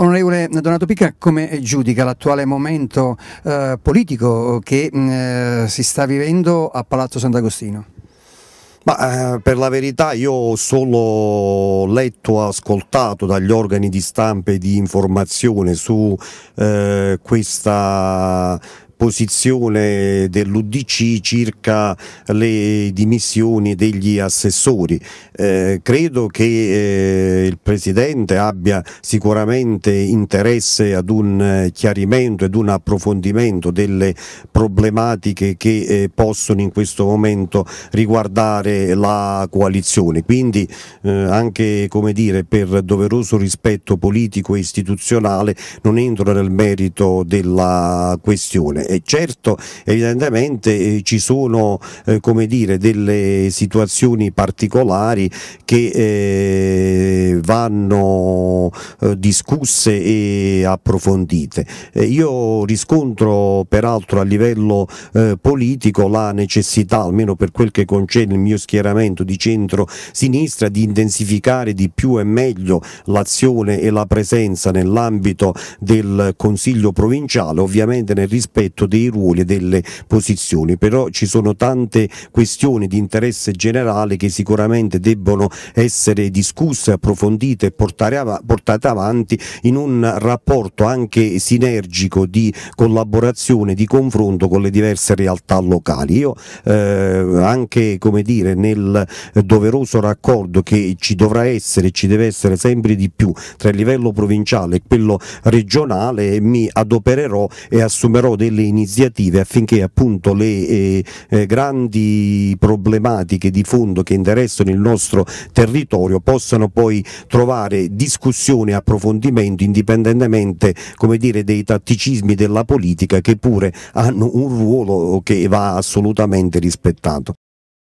Onorevole Donato Picca, come giudica l'attuale momento eh, politico che mh, mm, eh, si sta vivendo a Palazzo Sant'Agostino? Ma, eh, per la verità io ho solo letto, ascoltato dagli organi di stampa e di informazione su eh, questa posizione dell'Udc circa le dimissioni degli assessori. Eh, credo che eh, il Presidente abbia sicuramente interesse ad un eh, chiarimento ed un approfondimento delle problematiche che eh, possono in questo momento riguardare la coalizione. Quindi eh, anche dire, per doveroso rispetto politico e istituzionale non entro nel merito della questione è certo evidentemente eh, ci sono eh, dire, delle situazioni particolari che eh, vanno discusse e approfondite. io riscontro peraltro a livello politico la necessità, almeno per quel che concerne il mio schieramento di centro-sinistra, di intensificare di più e meglio l'azione e la presenza nell'ambito del Consiglio provinciale, ovviamente nel rispetto rispetto dei ruoli e delle posizioni, però ci sono tante questioni di interesse generale che sicuramente debbono essere discusse, approfondite e av portate avanti in un rapporto anche sinergico di collaborazione, di confronto con le diverse realtà locali. Io eh, anche come dire, nel doveroso raccordo che ci dovrà essere, ci deve essere sempre di più tra il livello provinciale e quello regionale, mi adopererò e assumerò delle iniziative affinché appunto le eh, eh, grandi problematiche di fondo che interessano il nostro territorio possano poi trovare discussione e approfondimento indipendentemente come dire, dei tatticismi della politica che pure hanno un ruolo che va assolutamente rispettato.